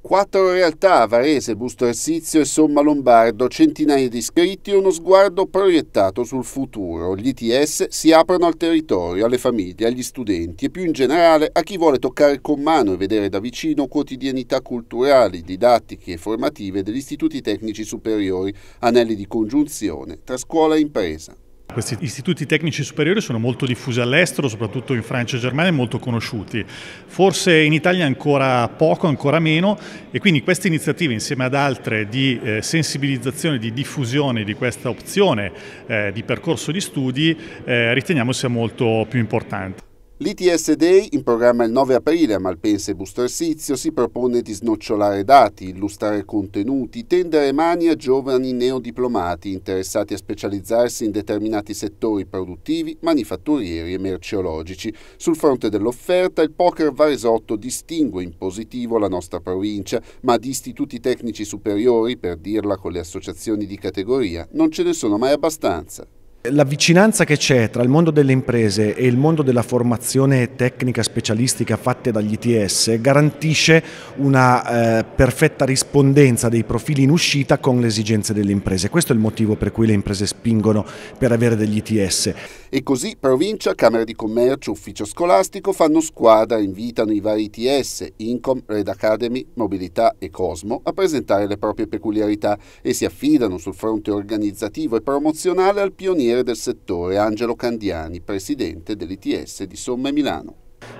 Quattro realtà, Varese, Busto Arsizio e Somma Lombardo, centinaia di iscritti e uno sguardo proiettato sul futuro. Gli ITS si aprono al territorio, alle famiglie, agli studenti e più in generale a chi vuole toccare con mano e vedere da vicino quotidianità culturali, didattiche e formative degli istituti tecnici superiori, anelli di congiunzione tra scuola e impresa. Questi istituti tecnici superiori sono molto diffusi all'estero, soprattutto in Francia e Germania, molto conosciuti. Forse in Italia ancora poco, ancora meno e quindi queste iniziative insieme ad altre di eh, sensibilizzazione, di diffusione di questa opzione eh, di percorso di studi eh, riteniamo sia molto più importante. L'ITS Day, in programma il 9 aprile a Malpensa e Busto Arsizio, si propone di snocciolare dati, illustrare contenuti, tendere mani a giovani neodiplomati interessati a specializzarsi in determinati settori produttivi, manifatturieri e merceologici. Sul fronte dell'offerta, il poker Varesotto distingue in positivo la nostra provincia, ma di istituti tecnici superiori, per dirla con le associazioni di categoria, non ce ne sono mai abbastanza. La vicinanza che c'è tra il mondo delle imprese e il mondo della formazione tecnica specialistica fatta dagli ITS garantisce una eh, perfetta rispondenza dei profili in uscita con le esigenze delle imprese. Questo è il motivo per cui le imprese spingono per avere degli ITS. E così provincia, Camera di Commercio, Ufficio Scolastico fanno squadra, invitano i vari ITS, Incom, Red Academy, Mobilità e Cosmo a presentare le proprie peculiarità e si affidano sul fronte organizzativo e promozionale al pioniere pioniere del settore, Angelo Candiani, presidente dell'ITS di Somma e Milano.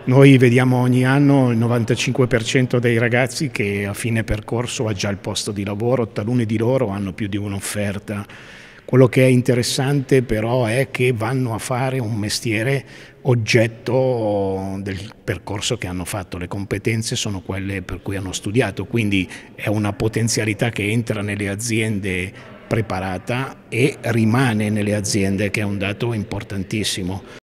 Noi vediamo ogni anno il 95% dei ragazzi che a fine percorso ha già il posto di lavoro, taluni di loro hanno più di un'offerta. Quello che è interessante però è che vanno a fare un mestiere oggetto del percorso che hanno fatto, le competenze sono quelle per cui hanno studiato, quindi è una potenzialità che entra nelle aziende preparata e rimane nelle aziende, che è un dato importantissimo.